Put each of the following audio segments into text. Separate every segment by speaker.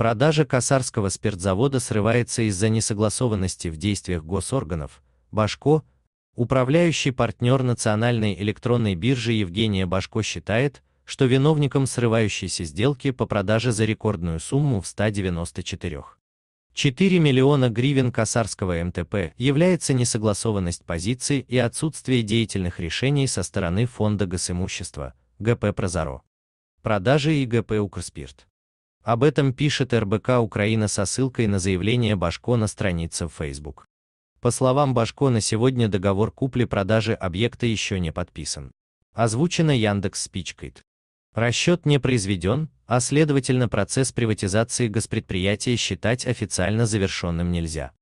Speaker 1: Продажа Касарского спиртзавода срывается из-за несогласованности в действиях госорганов. Башко, управляющий партнер Национальной электронной биржи Евгения Башко считает, что виновником срывающейся сделки по продаже за рекордную сумму в 194 4 миллиона гривен Касарского МТП является несогласованность позиций и отсутствие деятельных решений со стороны Фонда госимущества, ГП Прозоро. Продажи и ГП Укрспирт. Об этом пишет РБК Украина со ссылкой на заявление Башко на странице в Facebook. По словам Башко, на сегодня договор купли-продажи объекта еще не подписан. Озвучено Яндекс Спичкайт. Расчет не произведен, а следовательно процесс приватизации госпредприятия считать официально завершенным нельзя.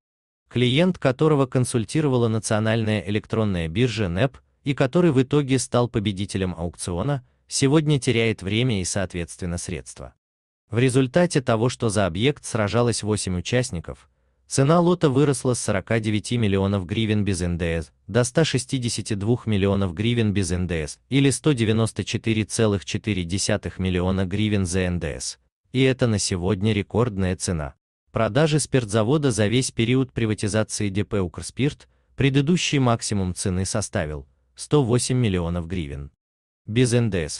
Speaker 1: Клиент, которого консультировала Национальная электронная биржа НЭП, и который в итоге стал победителем аукциона, сегодня теряет время и соответственно средства. В результате того, что за объект сражалось 8 участников, цена лота выросла с 49 миллионов гривен без НДС до 162 миллионов гривен без НДС или 194,4 миллиона гривен за НДС. И это на сегодня рекордная цена. Продажи спиртзавода за весь период приватизации ДП «Укрспирт» предыдущий максимум цены составил 108 миллионов гривен. Без НДС.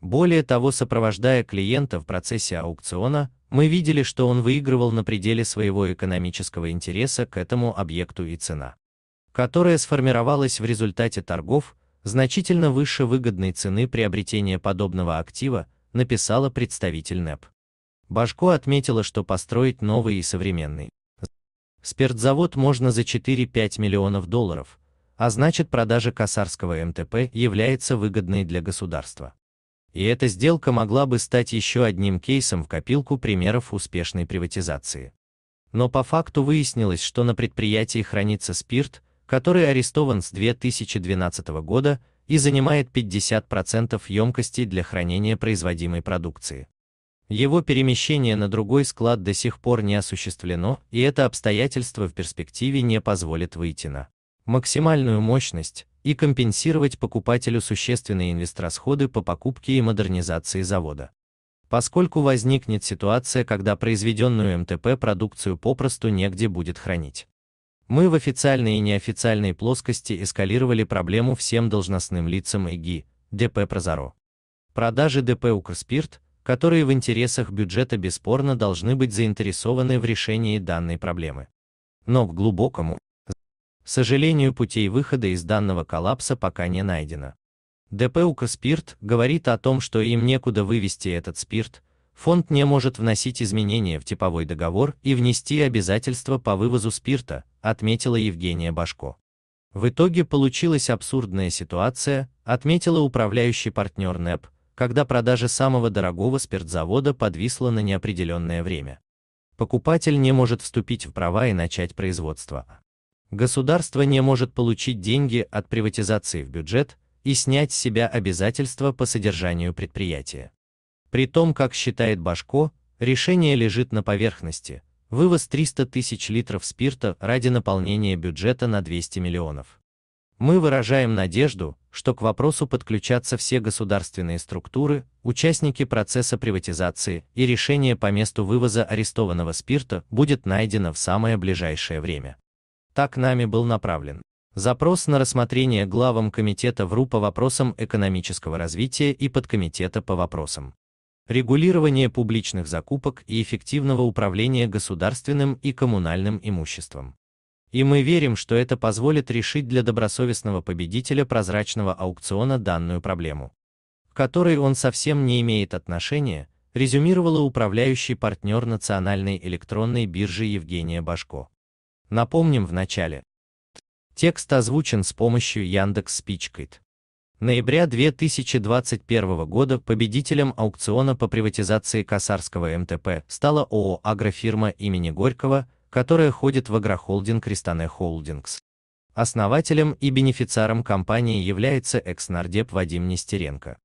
Speaker 1: Более того, сопровождая клиента в процессе аукциона, мы видели, что он выигрывал на пределе своего экономического интереса к этому объекту и цена, которая сформировалась в результате торгов, значительно выше выгодной цены приобретения подобного актива, написала представитель НЭП. Башко отметила, что построить новый и современный спиртзавод можно за 4-5 миллионов долларов, а значит продажа Касарского МТП является выгодной для государства. И эта сделка могла бы стать еще одним кейсом в копилку примеров успешной приватизации. Но по факту выяснилось, что на предприятии хранится спирт, который арестован с 2012 года и занимает 50% емкости для хранения производимой продукции. Его перемещение на другой склад до сих пор не осуществлено, и это обстоятельство в перспективе не позволит выйти на максимальную мощность, и компенсировать покупателю существенные инвестрасходы по покупке и модернизации завода. Поскольку возникнет ситуация, когда произведенную МТП продукцию попросту негде будет хранить. Мы в официальной и неофициальной плоскости эскалировали проблему всем должностным лицам ИГИ, ДП Прозоро. Продажи ДП Укрспирт, которые в интересах бюджета бесспорно должны быть заинтересованы в решении данной проблемы. Но к глубокому, к сожалению, путей выхода из данного коллапса пока не найдено. ДП УК говорит о том, что им некуда вывести этот спирт, фонд не может вносить изменения в типовой договор и внести обязательства по вывозу спирта, отметила Евгения Башко. В итоге получилась абсурдная ситуация, отметила управляющий партнер НЭП, когда продажа самого дорогого спиртзавода подвисла на неопределенное время. Покупатель не может вступить в права и начать производство. Государство не может получить деньги от приватизации в бюджет и снять с себя обязательства по содержанию предприятия. При том, как считает Башко, решение лежит на поверхности, вывоз 300 тысяч литров спирта ради наполнения бюджета на 200 миллионов. Мы выражаем надежду, что к вопросу подключатся все государственные структуры, участники процесса приватизации и решение по месту вывоза арестованного спирта будет найдено в самое ближайшее время так нами был направлен. Запрос на рассмотрение главам Комитета ВРУ по вопросам экономического развития и подкомитета по вопросам регулирования публичных закупок и эффективного управления государственным и коммунальным имуществом. И мы верим, что это позволит решить для добросовестного победителя прозрачного аукциона данную проблему, к которой он совсем не имеет отношения, резюмировала управляющий партнер Национальной электронной биржи Евгения Башко. Напомним в начале. Текст озвучен с помощью Яндекс Спичкайт. Ноября 2021 года победителем аукциона по приватизации Касарского МТП стала ООО «Агрофирма» имени Горького, которая ходит в агрохолдинг Ристане Холдингс. Основателем и бенефициаром компании является экс-нардеп Вадим Нестеренко.